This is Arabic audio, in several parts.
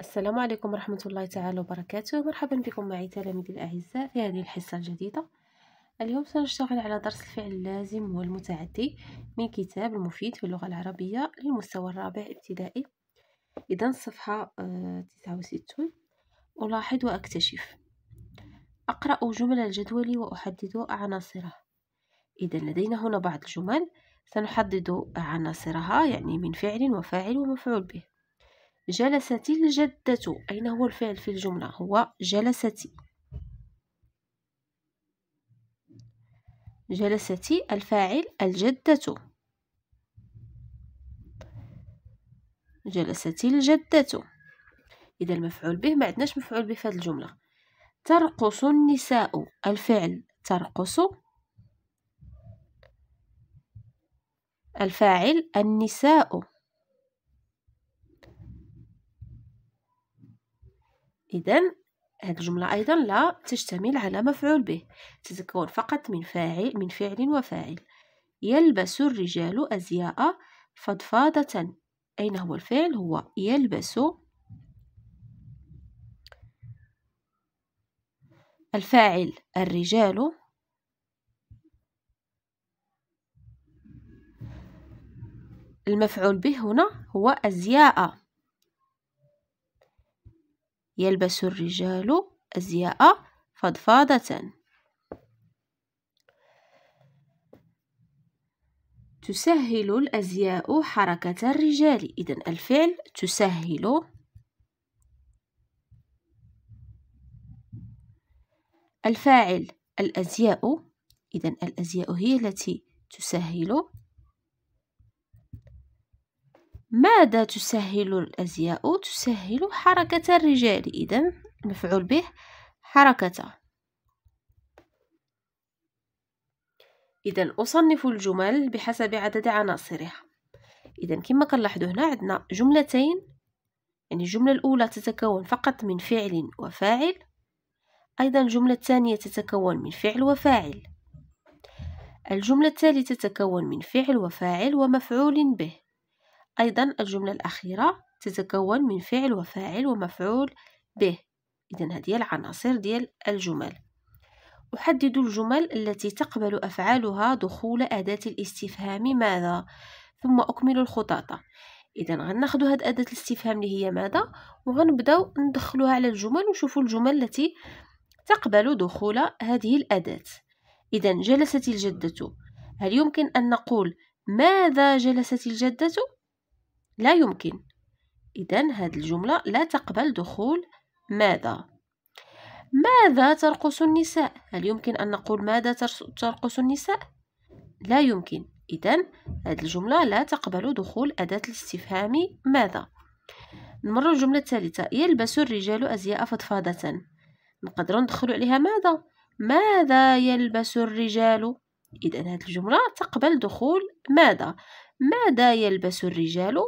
السلام عليكم ورحمة الله تعالى وبركاته مرحبا بكم معي تلاميذي الأعزاء في هذه الحصة الجديدة اليوم سنشتغل على درس الفعل اللازم والمتعدي من كتاب المفيد في اللغة العربية للمستوى الرابع ابتدائي إذا الصفحة آه، تسعة وستون ألاحظ وأكتشف أقرأ جمل الجدول وأحدد عناصره إذا لدينا هنا بعض الجمل سنحدد عناصرها يعني من فعل وفاعل ومفعول به جلست الجدة أين هو الفعل في الجملة هو جلستي جلستي الفاعل الجدة جلستي الجدة إذا المفعول به ما عندناش مفعول به في هذه الجملة ترقص النساء الفعل ترقص الفاعل النساء إذا هذه الجملة أيضا لا تشتمل على مفعول به تتكون فقط من فاعل من فعل وفاعل يلبس الرجال أزياء فضفاضة أين هو الفعل هو يلبس الفاعل الرجال المفعول به هنا هو أزياء يلبس الرجال أزياء فضفاضة تسهل الأزياء حركة الرجال إذا الفعل تسهل الفاعل الأزياء إذا الأزياء هي التي تسهل ماذا تسهل الأزياء؟ تسهل حركة الرجال إذا مفعول به حركة إذا أصنف الجمل بحسب عدد عناصرها إذا كما كنلاحظوا هنا عندنا جملتين يعني الجملة الأولى تتكون فقط من فعل وفاعل أيضا الجملة الثانية تتكون من فعل وفاعل الجملة الثالثة تتكون من فعل وفاعل ومفعول به أيضا الجملة الأخيرة تتكون من فعل وفاعل ومفعول به إذا هذه العناصر ديال الجمل أحدد الجمل التي تقبل أفعالها دخول أداة الاستفهام ماذا ثم أكمل الخطاطة إذا غناخدو هاد أداة الاستفهام اللي هي ماذا وغنبداو ندخلوها على الجمل ونشوفو الجمل التي تقبل دخول هذه الأداة إذا جلست الجدة هل يمكن أن نقول ماذا جلست الجدة لا يمكن إذا هذه الجملة لا تقبل دخول ماذا ماذا ترقص النساء هل يمكن أن نقول ماذا ترقص النساء لا يمكن إذا هذه الجملة لا تقبل دخول أداة الاستفهام ماذا نمر الجملة الثالثة يلبس الرجال أزياء فضفاضة نقدر ندخل عليها ماذا ماذا يلبس الرجال إذا هذه الجملة تقبل دخول ماذا ماذا يلبس الرجال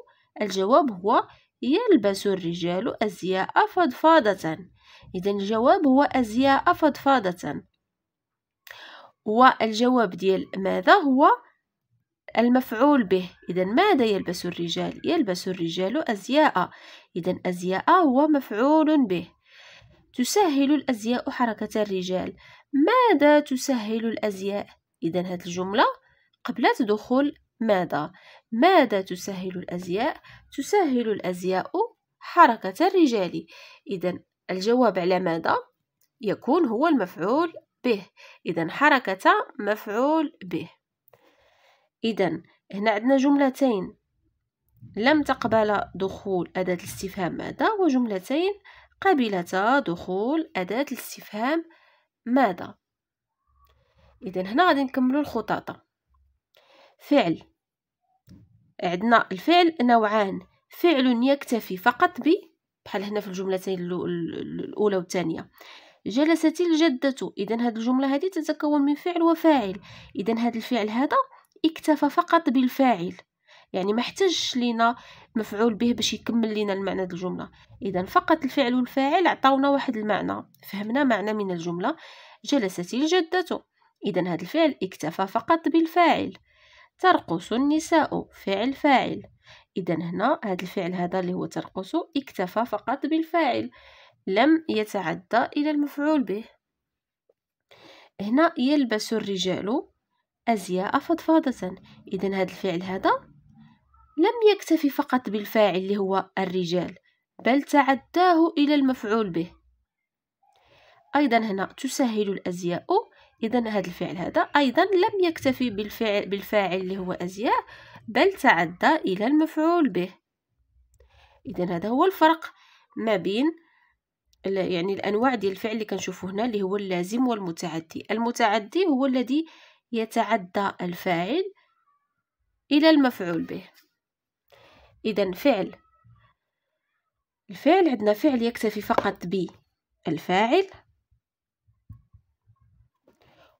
الجواب هو يلبس الرجال أزياء فضفاضة إذا الجواب هو أزياء فضفاضة والجواب ديال ماذا هو المفعول به إذا ماذا يلبس الرجال يلبس الرجال أزياء إذا أزياء هو مفعول به تسهل الأزياء حركة الرجال ماذا تسهل الأزياء إذا هذه الجملة قبل دخول ماذا ماذا تسهل الازياء تسهل الازياء حركه الرجال اذا الجواب على ماذا يكون هو المفعول به اذا حركه مفعول به اذا هنا عندنا جملتين لم تقبل دخول أداة الاستفهام ماذا وجملتين قبلتا دخول أداة الاستفهام ماذا إذا هنا غادي نكملو الخطاطة فعل عندنا الفعل نوعان فعل يكتفي فقط ب بحال هنا في الجملتين الاولى والثانيه جلست الجدة اذا هذه الجمله هذه تتكون من فعل وفاعل اذا هذا الفعل هذا اكتفى فقط بالفاعل يعني ما احتاجش لينا مفعول به باش يكمل لينا المعنى ديال الجمله اذا فقط الفعل والفاعل عطاونا واحد المعنى فهمنا معنى من الجمله جلست الجدة اذا هذا الفعل اكتفى فقط بالفاعل ترقص النساء فعل فاعل إذا هنا هذا الفعل هذا اللي هو ترقص اكتفى فقط بالفاعل لم يتعدى إلى المفعول به هنا يلبس الرجال أزياء فضفاضة إذا هذا الفعل هذا لم يكتفي فقط بالفاعل اللي هو الرجال بل تعداه إلى المفعول به أيضا هنا تسهل الأزياء اذا هذا الفعل هذا ايضا لم يكتفي بالفعل بالفاعل اللي هو ازياء بل تعدى الى المفعول به اذا هذا هو الفرق ما بين يعني الانواع ديال الفعل اللي كنشوفو هنا اللي هو اللازم والمتعدي المتعدي هو الذي يتعدى الفاعل الى المفعول به اذا فعل الفعل عندنا فعل يكتفي فقط بالفاعل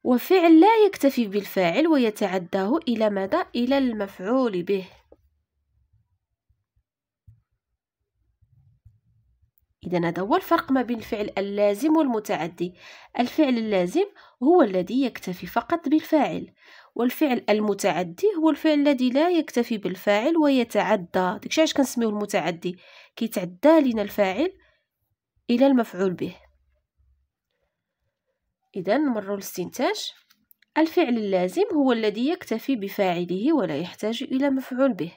وفعل لا يكتفي بالفاعل ويتعداه إلى ماذا؟ إلى المفعول به إذا هذا هو الفرق ما بين الفعل اللازم والمتعدي الفعل اللازم هو الذي يكتفي فقط بالفاعل والفعل المتعدي هو الفعل الذي لا يكتفي بالفاعل ويتعدى داكشي علاش كنسميوه المتعدي كيتعدى لنا الفاعل الى المفعول به إذا نمروا للاستنتاج الفعل اللازم هو الذي يكتفي بفاعله ولا يحتاج إلى مفعول به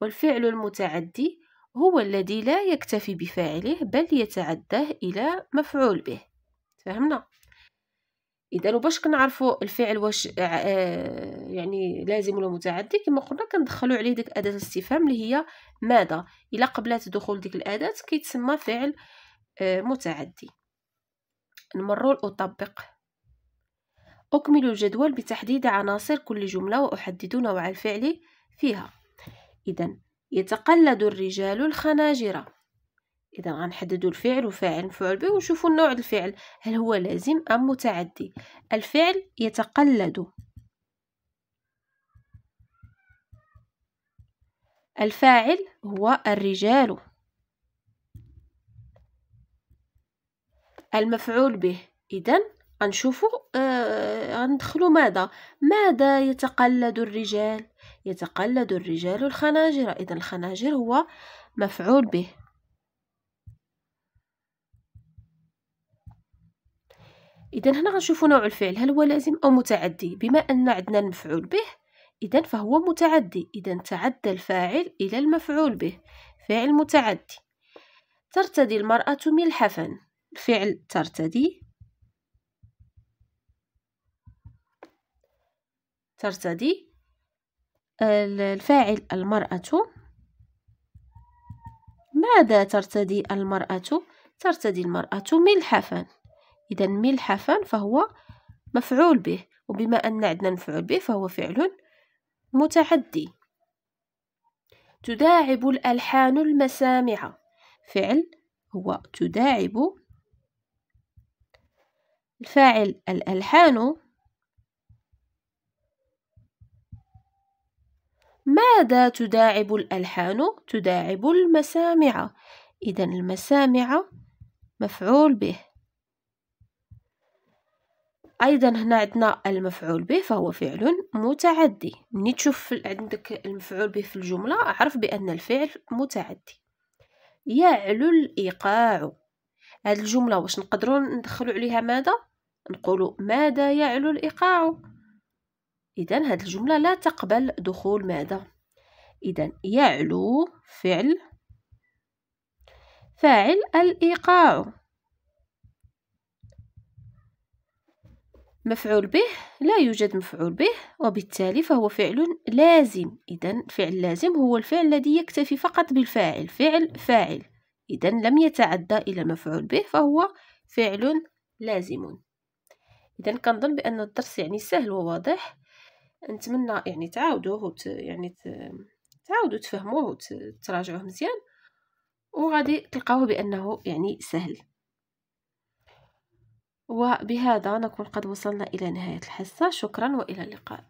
والفعل المتعدي هو الذي لا يكتفي بفاعله بل يتعداه إلى مفعول به فهمنا اذا باش كنعرفوا الفعل واش آه، يعني لازم ولا متعدي كما قلنا كندخلوا عليه ديك اداه الاستفهام اللي هي ماذا الا قبلات دخول ديك الاداه كيتسمى فعل آه، متعدي نمرر أطبق أكمل الجدول بتحديد عناصر كل جملة وأحدد نوع الفعل فيها إذا يتقلد الرجال الخناجر إذا غنحددو الفعل وفاعل مفعول به ونشوفو نوع الفعل هل هو لازم أم متعدي الفعل يتقلد الفاعل هو الرجال المفعول به اذا غنشوفوا آه ماذا ماذا يتقلد الرجال يتقلد الرجال الخناجر اذا الخناجر هو مفعول به اذا هنا غنشوفوا نوع الفعل هل هو لازم او متعدي بما ان عندنا المفعول به اذا فهو متعدي اذا تعدى الفاعل الى المفعول به فعل متعدي ترتدي المراه ملحفا فعل ترتدي ترتدي الفاعل المرأة ماذا ترتدي المرأة؟ ترتدي المرأة ملحفا إذا ملحفا فهو مفعول به وبما أن عندنا مفعول به فهو فعل متعدي تداعب الألحان المسامع فعل هو تداعب الفاعل الألحان ماذا تداعب الألحان؟ تداعب المسامع إذا المسامع مفعول به أيضا هنا عندنا المفعول به فهو فعل متعدي مني تشوف عندك المفعول به في الجملة أعرف بأن الفعل متعدي يعلو الإيقاع هذه الجملة واش نقدرون ندخلوا عليها ماذا؟ نقول ماذا يعلو الإيقاع إذا هذه الجملة لا تقبل دخول ماذا إذا يعلو فعل فاعل الإيقاع مفعول به لا يوجد مفعول به وبالتالي فهو فعل لازم إذا فعل لازم هو الفعل الذي يكتفي فقط بالفاعل فعل فاعل إذا لم يتعدى إلى مفعول به فهو فعل لازم اذا كنظن بان الدرس يعني سهل وواضح نتمنى يعني تعاودوه وت... يعني ت... تعاودوا تفهموه وتراجعوه مزيان وغادي تلقاوه بانه يعني سهل وبهذا نكون قد وصلنا الى نهايه الحصه شكرا والى اللقاء